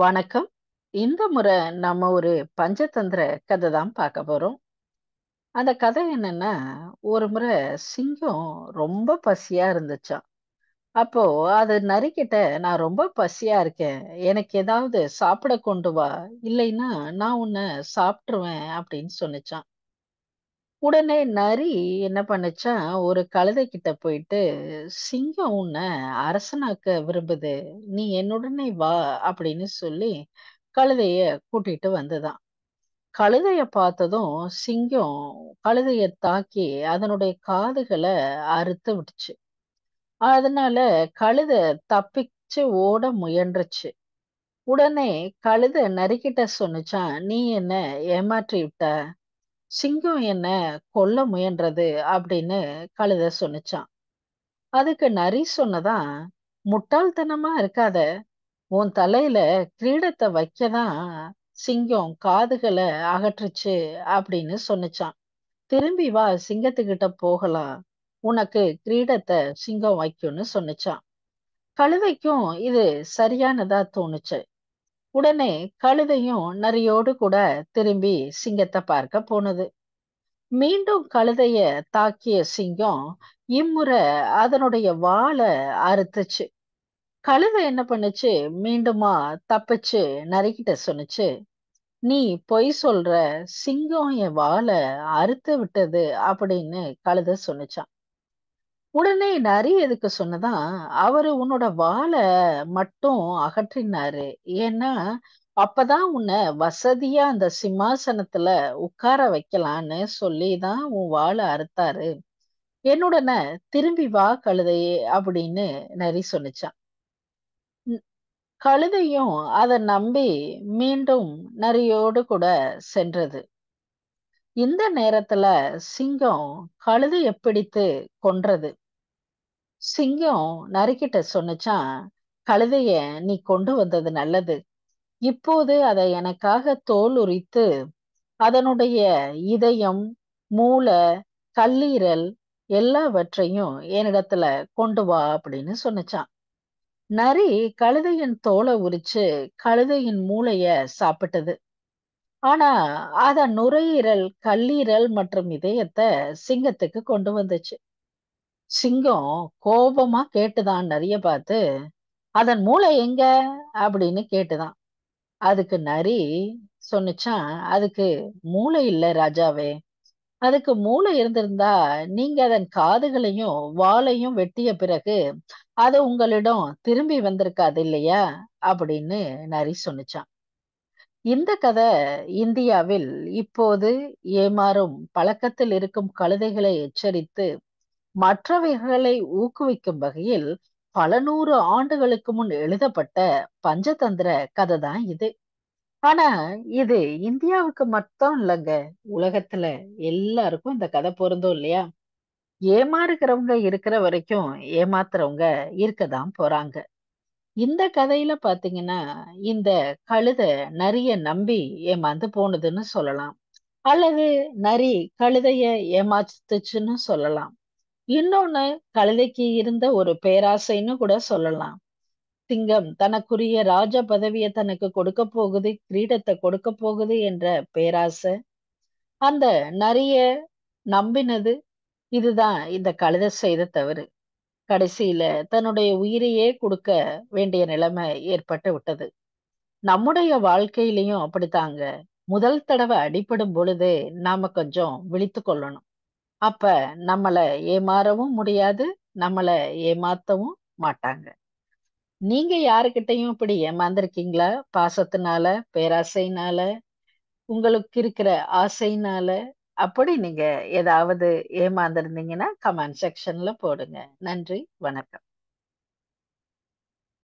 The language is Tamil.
வணக்கம் இந்த முறை நம்ம ஒரு பஞ்சதந்திர கதை தான் பார்க்க போறோம் அந்த கதை என்னன்னா ஒரு முறை சிங்கம் ரொம்ப பசியா இருந்துச்சாம் அப்போ அது நரிக்கிட்ட நான் ரொம்ப பசியா இருக்கேன் எனக்கு ஏதாவது சாப்பிட கொண்டு வா இல்லைன்னா நான் உன்னை சாப்பிட்டுருவேன் அப்படின்னு சொன்னிச்சான் உடனே நரி என்ன பண்ணுச்சா ஒரு கழுதை கிட்ட போயிட்டு சிங்கம் உன்னை அரசனாக்க விரும்புது நீ என்னுடனே வா அப்படின்னு சொல்லி கழுதைய கூட்டிட்டு வந்துதான் கழுதைய பார்த்ததும் சிங்கம் கழுதைய தாக்கி அதனுடைய காதுகளை அறுத்து விட்டுச்சு அதனால கழுதை தப்பிச்சு ஓட முயன்றுச்சு உடனே கழுதை நரிக்கிட்ட சொன்னுச்சான் நீ என்ன ஏமாற்றி விட்ட சிங்கம் என்ன கொல்ல முயன்றது அப்படின்னு கழுத சொன்னிச்சான் அதுக்கு நரி சொன்னதான் முட்டாள்தனமா இருக்காத உன் தலையில கிரீடத்தை வைக்கதான் சிங்கம் காதுகளை அகற்றுச்சு அப்படின்னு சொன்னிச்சான் திரும்பி வா சிங்கத்துக்கிட்ட போகலாம் உனக்கு கிரீடத்தை சிங்கம் வைக்கும்னு சொன்னிச்சான் கழுதைக்கும் இது சரியானதா தோணுச்சு உடனே கழுதையும் நரியோடு கூட திரும்பி சிங்கத்தை பார்க்க போனது மீண்டும் கழுதைய தாக்கிய சிங்கம் இம்முறை அதனுடைய வாழை அறுத்துச்சு கழுதை என்ன பண்ணுச்சு மீண்டுமா தப்பிச்சு நரிக்கிட்ட சொன்னுச்சு நீ பொய் சொல்ற சிங்கம் என் வாழை அறுத்து விட்டது அப்படின்னு கழுதை சொன்னிச்சான் உடனே நரி எதுக்கு சொன்னதா அவரு உன்னோட வாழை மட்டும் அகற்றினாரு ஏன்னா அப்பதான் உன்னை வசதியா அந்த சிம்மாசனத்துல உட்கார வைக்கலான்னு சொல்லிதான் உன் வாழை அறுத்தாரு என்னுடனே திரும்பி வா கழுதையே அப்படின்னு நரி சொன்னிச்சான் கழுதையும் அதை நம்பி மீண்டும் நரியோடு கூட சென்றது இந்த நேரத்துல சிங்கம் கழுதையை பிடித்து கொன்றது சிங்கம் நரிக்கிட்ட சொன்னச்சா கழுதைய நீ கொண்டு வந்தது நல்லது இப்போது அதை எனக்காக தோல் உரித்து அதனுடைய இதயம் மூளை கல்லீரல் எல்லாவற்றையும் என்னிடத்துல கொண்டு வா அப்படின்னு சொன்னச்சான் நரி கழுதையின் தோலை உரிச்சு கழுதையின் மூளைய சாப்பிட்டது ஆனா அத நுரையீரல் கல்லீரல் மற்றும் இதயத்தை சிங்கத்துக்கு கொண்டு வந்துச்சு சிங்கம் கோபமா கேட்டுதான் நரிய பார்த்து அதன் மூளை எங்க அப்படின்னு கேட்டுதான் அதுக்கு நரி சொன்னிச்சான் அதுக்கு மூளை இல்லை ராஜாவே அதுக்கு மூளை இருந்திருந்தா நீங்க அதன் காதுகளையும் வாளையும் வெட்டிய பிறகு அது உங்களிடம் திரும்பி வந்திருக்காது இல்லையா அப்படின்னு நரி சொன்னிச்சான் இந்த கதை இந்தியாவில் இப்போது ஏமாறும் பழக்கத்தில் இருக்கும் கழுதைகளை எச்சரித்து மற்றவைகளை ஊக்குவிக்கும் வகையில் பல நூறு ஆண்டுகளுக்கு முன் எழுதப்பட்ட பஞ்சதந்திர கதை தான் இது ஆனா இது இந்தியாவுக்கு மட்டும் இல்லைங்க உலகத்துல எல்லாருக்கும் இந்த கதை பொருந்தும் இல்லையா ஏமாறுகிறவங்க இருக்கிற வரைக்கும் ஏமாத்துறவங்க இருக்கதான் போறாங்க இந்த கதையில பாத்தீங்கன்னா இந்த கழுத நரிய நம்பி ஏமாந்து போனதுன்னு சொல்லலாம் அல்லது நரி கழுதைய ஏமாத்துச்சுன்னு சொல்லலாம் இன்னொன்னு கழுதைக்கு இருந்த ஒரு பேராசைன்னு கூட சொல்லலாம் சிங்கம் தனக்குரிய ராஜ பதவியை தனக்கு கொடுக்க போகுது கிரீடத்தை கொடுக்க போகுது என்ற பேராசை அந்த நிறைய நம்பினது இதுதான் இந்த கழுதை செய்த தவறு கடைசியில தன்னுடைய உயிரையே கொடுக்க வேண்டிய நிலைமை ஏற்பட்டு விட்டது நம்முடைய வாழ்க்கையிலையும் அப்படித்தாங்க முதல் தடவை அடிபடும் பொழுது நாம கொஞ்சம் விழித்து கொள்ளணும் அப்ப நம்மளை ஏமாறவும் முடியாது நம்மளை ஏமாத்தவும் மாட்டாங்க நீங்க யாருக்கிட்டையும் இப்படி ஏமாந்துருக்கீங்களா பாசத்தினால பேராசைனால உங்களுக்கு இருக்கிற ஆசைனால அப்படி நீங்க ஏதாவது ஏமாந்துருந்தீங்கன்னா கமெண்ட் செக்ஷன்ல போடுங்க நன்றி வணக்கம்